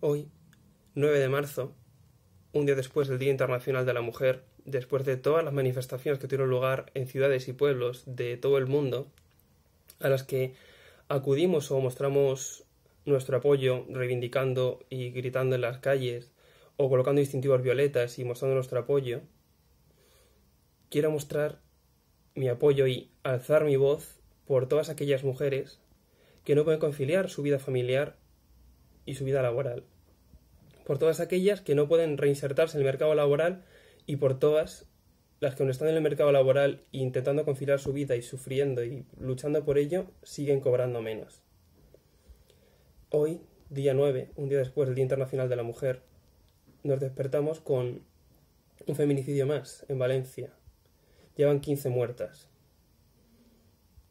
Hoy, 9 de marzo, un día después del Día Internacional de la Mujer, después de todas las manifestaciones que tuvieron lugar en ciudades y pueblos de todo el mundo, a las que acudimos o mostramos nuestro apoyo reivindicando y gritando en las calles o colocando distintivos violetas y mostrando nuestro apoyo, quiero mostrar mi apoyo y alzar mi voz por todas aquellas mujeres que no pueden conciliar su vida familiar y su vida laboral. Por todas aquellas que no pueden reinsertarse en el mercado laboral y por todas las que aún están en el mercado laboral e intentando conciliar su vida y sufriendo y luchando por ello, siguen cobrando menos. Hoy, día 9, un día después del Día Internacional de la Mujer, nos despertamos con un feminicidio más en Valencia. Llevan 15 muertas.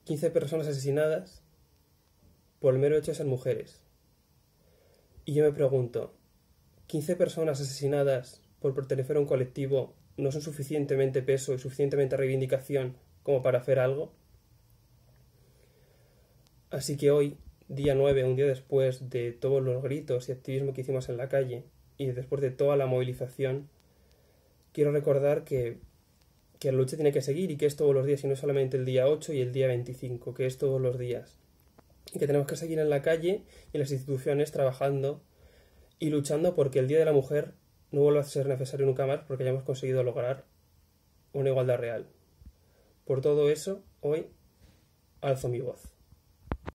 15 personas asesinadas por el mero hecho de ser mujeres. Y yo me pregunto, ¿15 personas asesinadas por pertenecer a un colectivo no son suficientemente peso y suficientemente reivindicación como para hacer algo? Así que hoy, día 9, un día después de todos los gritos y activismo que hicimos en la calle, y después de toda la movilización, quiero recordar que, la lucha tiene que seguir y que es todos los días, y no solamente el día 8 y el día 25, que es todos los días que tenemos que seguir en la calle y en las instituciones trabajando y luchando porque el Día de la Mujer no vuelva a ser necesario nunca más porque ya hemos conseguido lograr una igualdad real. Por todo eso, hoy alzo mi voz.